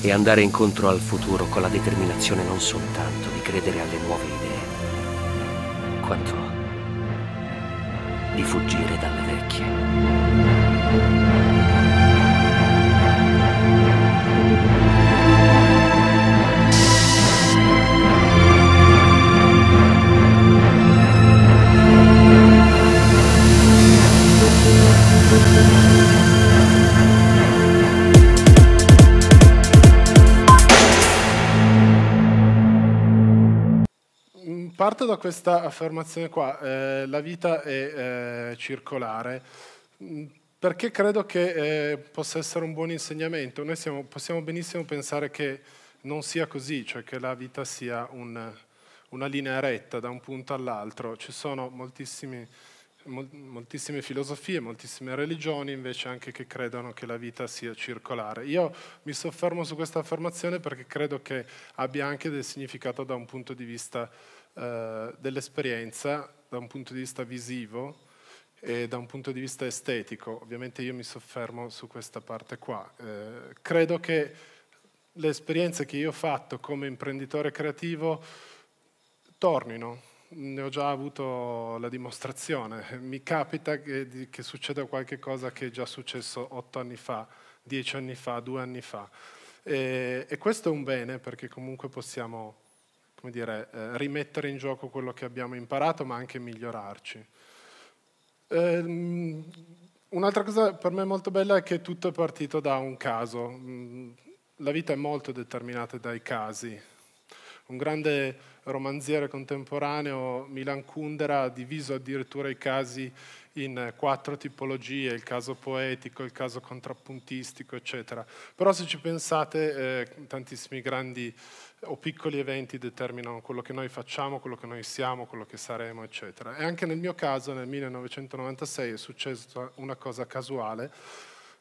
e andare incontro al futuro con la determinazione non soltanto di credere alle nuove idee, quanto di fuggire dalle vecchie. Thank you. Parto da questa affermazione qua, eh, la vita è eh, circolare, mm, perché credo che eh, possa essere un buon insegnamento. Noi siamo, possiamo benissimo pensare che non sia così, cioè che la vita sia un, una linea retta da un punto all'altro. Ci sono moltissimi moltissime filosofie, moltissime religioni invece anche che credono che la vita sia circolare. Io mi soffermo su questa affermazione perché credo che abbia anche del significato da un punto di vista eh, dell'esperienza, da un punto di vista visivo e da un punto di vista estetico. Ovviamente io mi soffermo su questa parte qua. Eh, credo che le esperienze che io ho fatto come imprenditore creativo tornino ne ho già avuto la dimostrazione. Mi capita che, che succeda qualcosa che è già successo otto anni fa, dieci anni fa, due anni fa. E, e questo è un bene perché comunque possiamo dire, eh, rimettere in gioco quello che abbiamo imparato, ma anche migliorarci. Eh, un'altra cosa per me molto bella è che tutto è partito da un caso. Mm, la vita è molto determinata dai casi un grande romanziere contemporaneo, Milan Kundera, ha diviso addirittura i casi in quattro tipologie, il caso poetico, il caso contrappuntistico, eccetera. Però se ci pensate, eh, tantissimi grandi o piccoli eventi determinano quello che noi facciamo, quello che noi siamo, quello che saremo, eccetera. E anche nel mio caso, nel 1996, è successa una cosa casuale.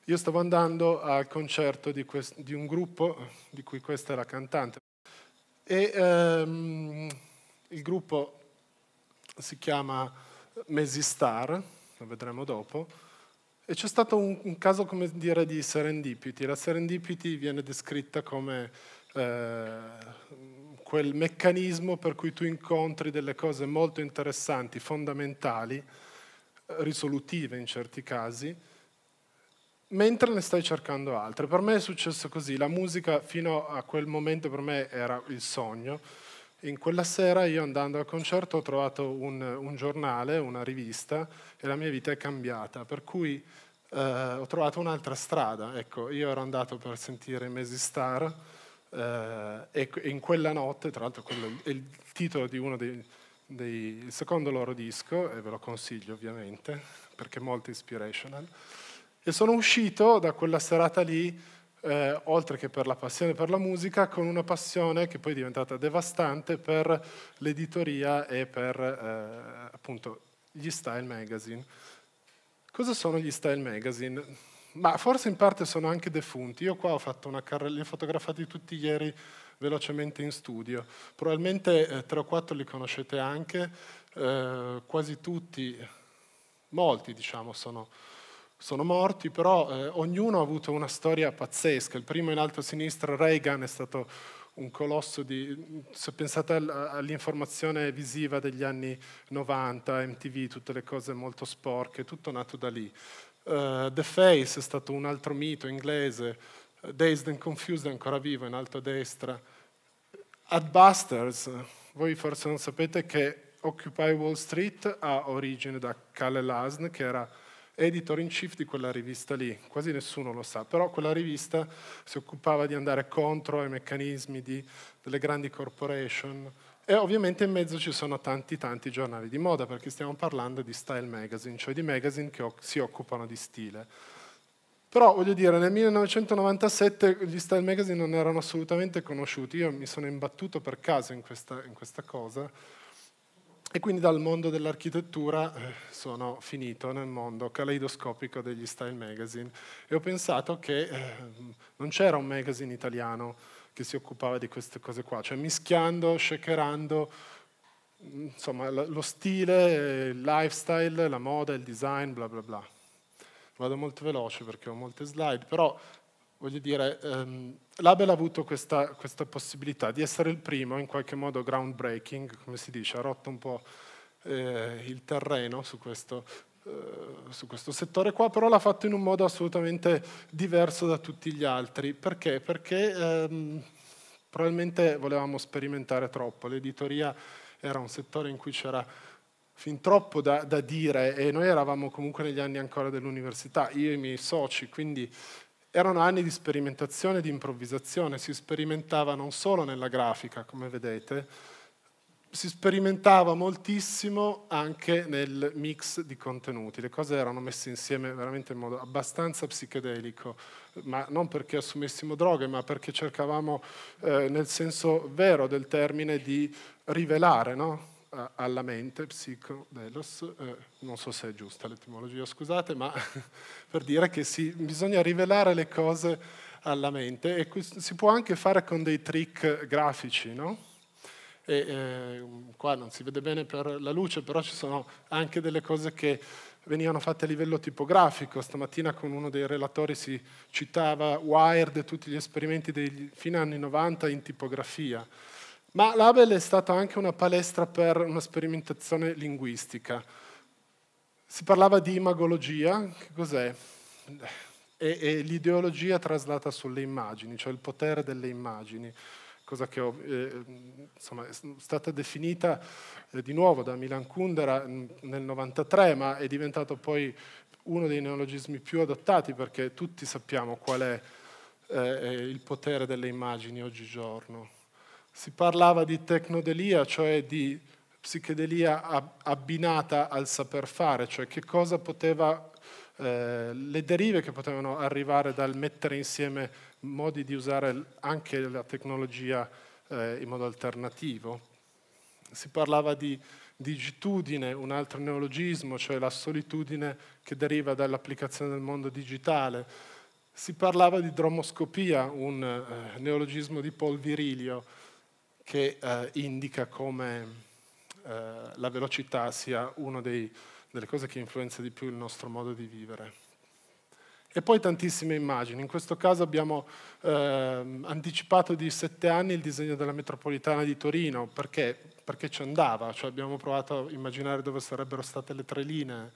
Io stavo andando al concerto di, di un gruppo di cui questa è la cantante. E, ehm, il gruppo si chiama Mesi Star, lo vedremo dopo, e c'è stato un, un caso come dire, di serendipity. La serendipity viene descritta come eh, quel meccanismo per cui tu incontri delle cose molto interessanti, fondamentali, risolutive in certi casi, mentre ne stai cercando altre. Per me è successo così, la musica fino a quel momento per me era il sogno. In quella sera io andando al concerto ho trovato un, un giornale, una rivista e la mia vita è cambiata, per cui eh, ho trovato un'altra strada. Ecco, io ero andato per sentire Mesi Star eh, e in quella notte, tra l'altro quello è il titolo di uno dei, dei, il secondo loro disco, e ve lo consiglio ovviamente, perché è molto inspirational, e sono uscito da quella serata lì, eh, oltre che per la passione per la musica, con una passione che poi è diventata devastante per l'editoria e per eh, appunto gli style magazine. Cosa sono gli style magazine? Ma forse in parte sono anche defunti. Io qua ho fatto una carrellina, li ho fotografati tutti ieri velocemente in studio. Probabilmente eh, tre o quattro li conoscete anche, eh, quasi tutti, molti diciamo, sono sono morti, però eh, ognuno ha avuto una storia pazzesca. Il primo in alto a sinistra, Reagan, è stato un colosso di... Se pensate all'informazione visiva degli anni 90, MTV, tutte le cose molto sporche, tutto nato da lì. Uh, The Face è stato un altro mito inglese, Dazed and Confused è ancora vivo in alto a destra. Adbusters, voi forse non sapete che Occupy Wall Street ha origine da Khaled Lasn, che era editor in chief di quella rivista lì, quasi nessuno lo sa, però quella rivista si occupava di andare contro ai meccanismi di, delle grandi corporation e ovviamente in mezzo ci sono tanti tanti giornali di moda perché stiamo parlando di style magazine, cioè di magazine che si occupano di stile. Però voglio dire, nel 1997 gli style magazine non erano assolutamente conosciuti, io mi sono imbattuto per caso in questa, in questa cosa e quindi dal mondo dell'architettura eh, sono finito nel mondo caleidoscopico degli style magazine e ho pensato che ehm, non c'era un magazine italiano che si occupava di queste cose qua, cioè mischiando, shakerando, mm, insomma, lo stile, il lifestyle, la moda, il design, bla bla bla. Vado molto veloce perché ho molte slide, però voglio dire, ehm, l'Abel ha avuto questa, questa, possibilità di essere il primo, in qualche modo groundbreaking, come si dice, ha rotto un po' eh, il terreno su questo, eh, su questo settore qua, però l'ha fatto in un modo assolutamente diverso da tutti gli altri. Perché? Perché ehm, probabilmente volevamo sperimentare troppo, l'editoria era un settore in cui c'era fin troppo da, da, dire e noi eravamo comunque negli anni ancora dell'università, io e i miei soci, quindi erano anni di sperimentazione e di improvvisazione, si sperimentava non solo nella grafica, come vedete, si sperimentava moltissimo anche nel mix di contenuti, le cose erano messe insieme veramente in modo abbastanza psichedelico, ma non perché assumessimo droghe, ma perché cercavamo eh, nel senso vero del termine di rivelare, no? eh, alla mente, psicodelos, eh, non so se è giusta l'etimologia, scusate, ma per dire che si, bisogna rivelare le cose alla mente e questo, si può anche fare con dei trick grafici, no? E, eh, qua non si vede bene per la luce, però ci sono anche delle cose che venivano fatte a livello tipografico. Stamattina con uno dei relatori si citava Wired e tutti gli esperimenti dei, fino agli anni 90 in tipografia. Ma l'Abel è stata anche una palestra per una sperimentazione linguistica. Si parlava di imagologia, che cos'è? E, e l'ideologia traslata sulle immagini, cioè il potere delle immagini, cosa che ho, eh, insomma, è stata definita eh, di nuovo da Milan Kundera nel 93, ma è diventato poi uno dei neologismi più adottati perché tutti sappiamo qual è eh, il potere delle immagini oggigiorno. Si parlava di tecnodelia, cioè di psichedelia abbinata al saper fare, cioè che cosa poteva, eh, le derive che potevano arrivare dal mettere insieme modi di usare anche la tecnologia eh, in modo alternativo. Si parlava di digitudine, un altro neologismo, cioè la solitudine che deriva dall'applicazione del mondo digitale. Si parlava di dromoscopia, un eh, neologismo di Paul Virilio che eh, indica come eh, la velocità sia una delle cose che influenza di più il nostro modo di vivere. E poi tantissime immagini. In questo caso abbiamo eh, anticipato di sette anni il disegno della metropolitana di Torino, perché, perché ci andava, cioè abbiamo provato a immaginare dove sarebbero state le tre linee.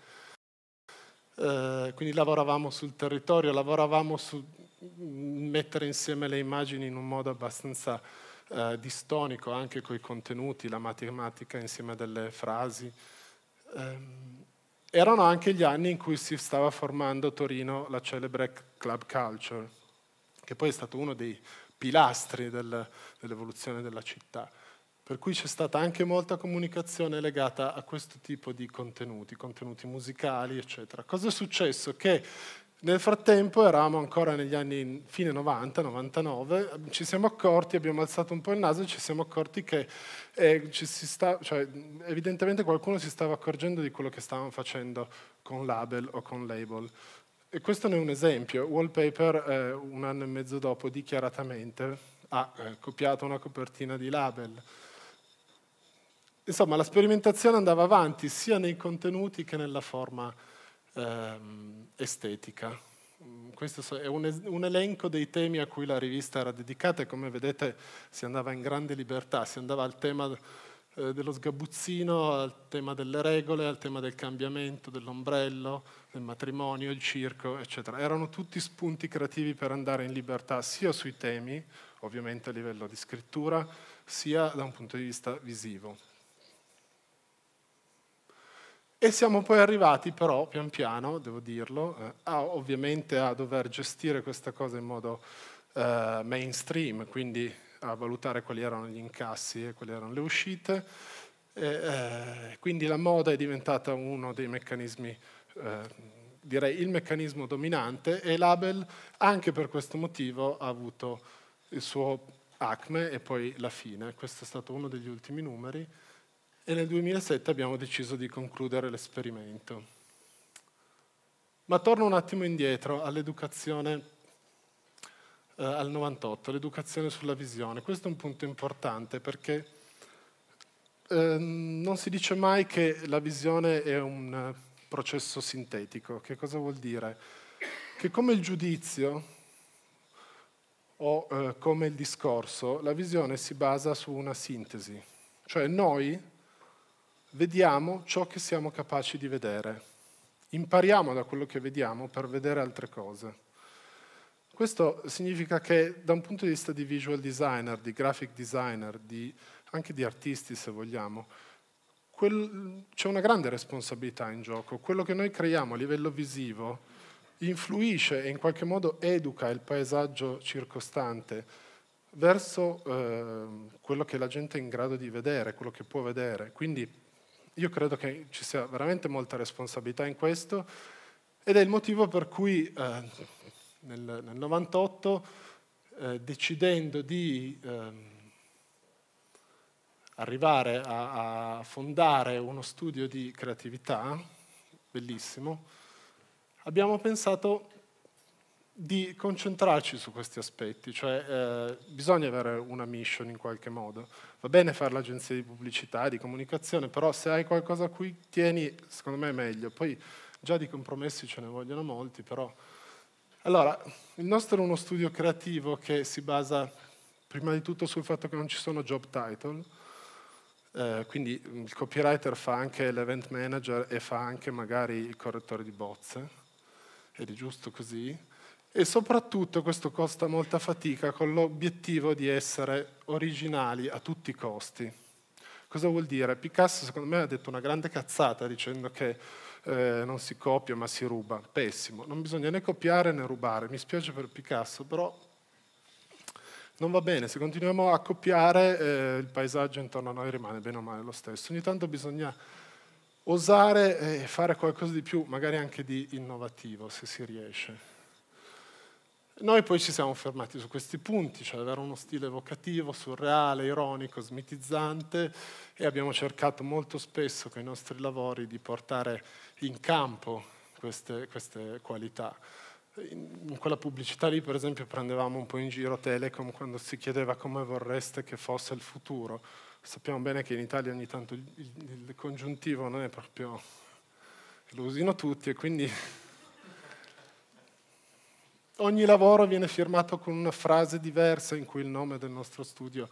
Eh, quindi lavoravamo sul territorio, lavoravamo su mm, mettere insieme le immagini in un modo abbastanza eh, distonico anche con i contenuti, la matematica insieme a delle frasi. Eh, erano anche gli anni in cui si stava formando a Torino la celebre club culture, che poi è stato uno dei pilastri del, dell'evoluzione della città. Per cui c'è stata anche molta comunicazione legata a questo tipo di contenuti, contenuti musicali, eccetera. Cosa è successo? Che nel frattempo eravamo ancora negli anni fine 90, 99, ci siamo accorti, abbiamo alzato un po' il naso e ci siamo accorti che eh, ci sta, cioè, evidentemente qualcuno si stava accorgendo di quello che stavamo facendo con label o con label. E questo ne è un esempio. Wallpaper, eh, un anno e mezzo dopo, dichiaratamente ha eh, copiato una copertina di label. Insomma, la sperimentazione andava avanti sia nei contenuti che nella forma ehm, estetica. Mm, questo è un, un, elenco dei temi a cui la rivista era dedicata e come vedete si andava in grande libertà, si andava al tema eh, dello sgabuzzino, al tema delle regole, al tema del cambiamento, dell'ombrello, del matrimonio, il circo, eccetera. Erano tutti spunti creativi per andare in libertà sia sui temi, ovviamente a livello di scrittura, sia da un punto di vista visivo. E siamo poi arrivati però, pian piano, devo dirlo, eh, a, ovviamente a dover gestire questa cosa in modo eh, mainstream, quindi a valutare quali erano gli incassi e quali erano le uscite. E, eh, quindi la moda è diventata uno dei meccanismi, eh, direi il meccanismo dominante e l'Abel anche per questo motivo ha avuto il suo acme e poi la fine. Questo è stato uno degli ultimi numeri e nel 2007 abbiamo deciso di concludere l'esperimento. Ma torno un attimo indietro all'educazione eh, al 98, l'educazione sulla visione. Questo è un punto importante perché eh, non si dice mai che la visione è un processo sintetico. Che cosa vuol dire? Che come il giudizio o eh, come il discorso, la visione si basa su una sintesi. Cioè noi vediamo ciò che siamo capaci di vedere. Impariamo da quello che vediamo per vedere altre cose. Questo significa che da un punto di vista di visual designer, di graphic designer, di, anche di artisti se vogliamo, quel, c'è una grande responsabilità in gioco. Quello che noi creiamo a livello visivo influisce e in qualche modo educa il paesaggio circostante verso eh, quello che la gente è in grado di vedere, quello che può vedere. Quindi io credo che ci sia veramente molta responsabilità in questo ed è il motivo per cui eh, nel, nel 98, eh, decidendo di eh, arrivare a, a fondare uno studio di creatività, bellissimo, abbiamo pensato di concentrarci su questi aspetti, cioè eh, bisogna avere una mission in qualche modo. Va bene fare l'agenzia di pubblicità, di comunicazione, però se hai qualcosa a cui tieni, secondo me è meglio. Poi già di compromessi ce ne vogliono molti, però... Allora, il nostro è uno studio creativo che si basa prima di tutto sul fatto che non ci sono job title, eh, quindi il copywriter fa anche l'event manager e fa anche magari il correttore di bozze, ed è giusto così. E soprattutto questo costa molta fatica con l'obiettivo di essere originali a tutti i costi. Cosa vuol dire? Picasso secondo me ha detto una grande cazzata dicendo che eh, non si copia ma si ruba. Pessimo, non bisogna né copiare né rubare. Mi spiace per Picasso, però non va bene. Se continuiamo a copiare eh, il paesaggio intorno a noi rimane bene o male lo stesso. Ogni tanto bisogna osare e eh, fare qualcosa di più, magari anche di innovativo se si riesce. Noi poi ci siamo fermati su questi punti, cioè avere uno stile evocativo, surreale, ironico, smitizzante e abbiamo cercato molto spesso con i nostri lavori di portare in campo queste, queste qualità. In, quella pubblicità lì, per esempio, prendevamo un po' in giro Telecom quando si chiedeva come vorreste che fosse il futuro. Sappiamo bene che in Italia ogni tanto il, il congiuntivo non è proprio... lo usino tutti e quindi ogni lavoro viene firmato con una frase diversa in cui il nome del nostro studio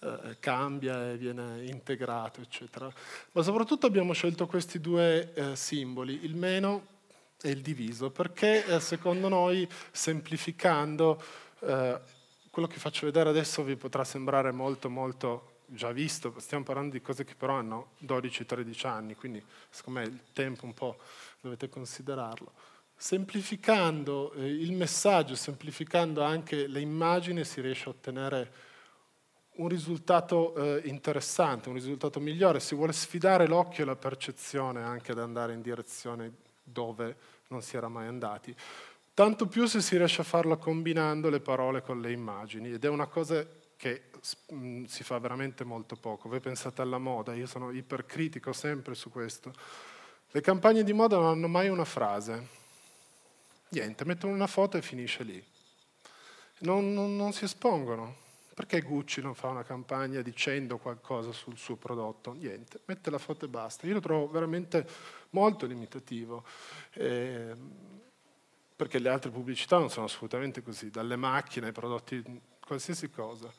eh, cambia e viene integrato, eccetera. Ma soprattutto abbiamo scelto questi due eh, simboli, il meno e il diviso, perché eh, secondo noi, semplificando, eh, quello che faccio vedere adesso vi potrà sembrare molto, molto già visto, stiamo parlando di cose che però hanno 12-13 anni, quindi secondo me il tempo un po' dovete considerarlo. Semplificando eh, il messaggio, semplificando anche le immagini, si riesce a ottenere un risultato eh, interessante, un risultato migliore. Si vuole sfidare l'occhio e la percezione anche ad andare in direzione dove non si era mai andati. Tanto più se si riesce a farlo combinando le parole con le immagini, ed è una cosa che mh, mm, si fa veramente molto poco. Voi pensate alla moda, io sono ipercritico sempre su questo. Le campagne di moda non hanno mai una frase, Niente, mettono una foto e finisce lì. Non, non, non si espongono. Perché Gucci non fa una campagna dicendo qualcosa sul suo prodotto? Niente, mette la foto e basta. Io lo trovo veramente molto limitativo. Eh, perché le altre pubblicità non sono assolutamente così, dalle macchine ai prodotti, qualsiasi cosa.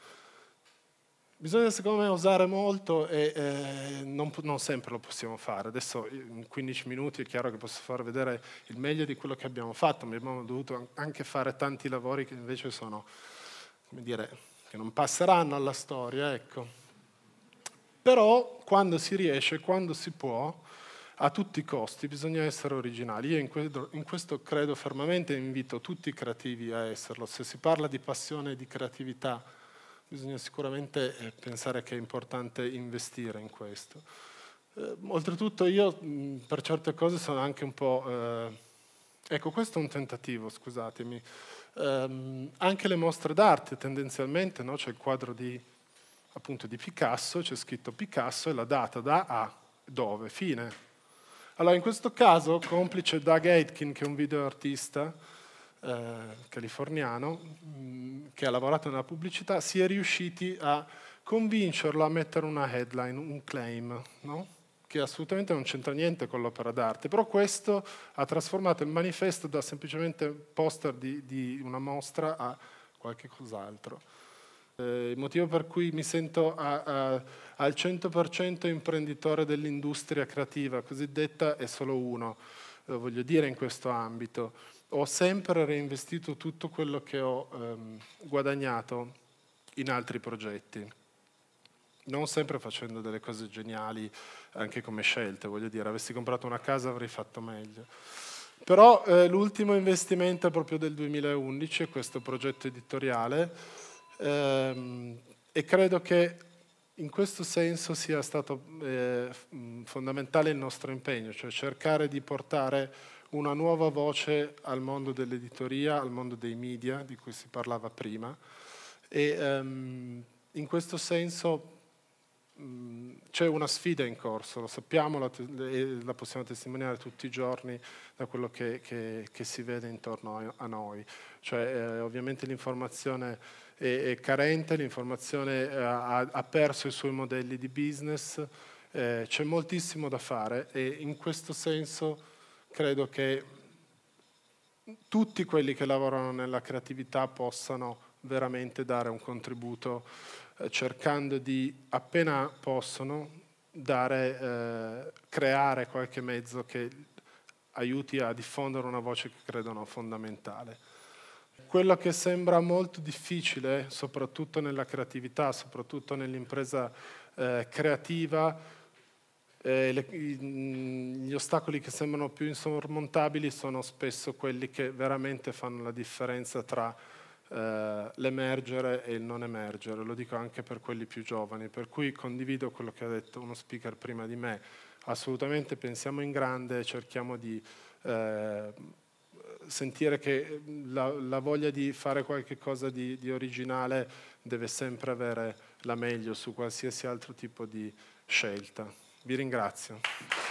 Bisogna secondo me usare molto e eh, non, non, sempre lo possiamo fare. Adesso in 15 minuti è chiaro che posso far vedere il meglio di quello che abbiamo fatto, ma abbiamo dovuto anche fare tanti lavori che invece sono, come dire, che non passeranno alla storia, ecco. Però quando si riesce, quando si può, a tutti i costi bisogna essere originali. Io in questo, in questo credo fermamente e invito tutti i creativi a esserlo. Se si parla di passione e di creatività, bisogna sicuramente eh, pensare che è importante investire in questo. Eh, oltretutto io per certe cose sono anche un po'... Eh, ecco, questo è un tentativo, scusatemi. Eh, anche le mostre d'arte tendenzialmente, no? c'è il quadro di, appunto, di Picasso, c'è scritto Picasso e la data da A, dove, fine. Allora in questo caso, complice Doug Aitken, che è un video videoartista, eh, californiano mm, che ha lavorato nella pubblicità, si è riusciti a convincerlo a mettere una headline, un claim, no? che assolutamente non c'entra niente con l'opera d'arte, però questo ha trasformato il manifesto da semplicemente poster di, di una mostra a qualche cos'altro. Eh, il motivo per cui mi sento a, a, al 100% imprenditore dell'industria creativa cosiddetta è solo uno, lo voglio dire in questo ambito ho sempre reinvestito tutto quello che ho ehm, guadagnato in altri progetti, non sempre facendo delle cose geniali anche come scelte, voglio dire, avessi comprato una casa avrei fatto meglio. Però eh, l'ultimo investimento è proprio del 2011, questo progetto editoriale, ehm, e credo che in questo senso sia stato eh, mm, fondamentale il nostro impegno, cioè cercare di portare una nuova voce al mondo dell'editoria, al mondo dei media di cui si parlava prima e um, in questo senso um, c'è una sfida in corso, lo sappiamo la e la possiamo testimoniare tutti i giorni da quello che, che, che si vede intorno a noi. Cioè, eh, ovviamente l'informazione è, è, carente, l'informazione eh, ha, ha perso i suoi modelli di business, eh, c'è moltissimo da fare e in questo senso credo che tutti quelli che lavorano nella creatività possano veramente dare un contributo eh, cercando di, appena possono, dare, eh, creare qualche mezzo che aiuti a diffondere una voce che credono fondamentale. Quello che sembra molto difficile, soprattutto nella creatività, soprattutto nell'impresa eh, creativa, eh, le, mm, gli ostacoli che sembrano più insormontabili sono spesso quelli che veramente fanno la differenza tra eh, l'emergere e il non emergere, lo dico anche per quelli più giovani, per cui condivido quello che ha detto uno speaker prima di me, assolutamente pensiamo in grande, cerchiamo di eh, sentire che mm, la, la, voglia di fare qualcosa di, di, originale deve sempre avere la meglio su qualsiasi altro tipo di scelta. Vi ringrazio.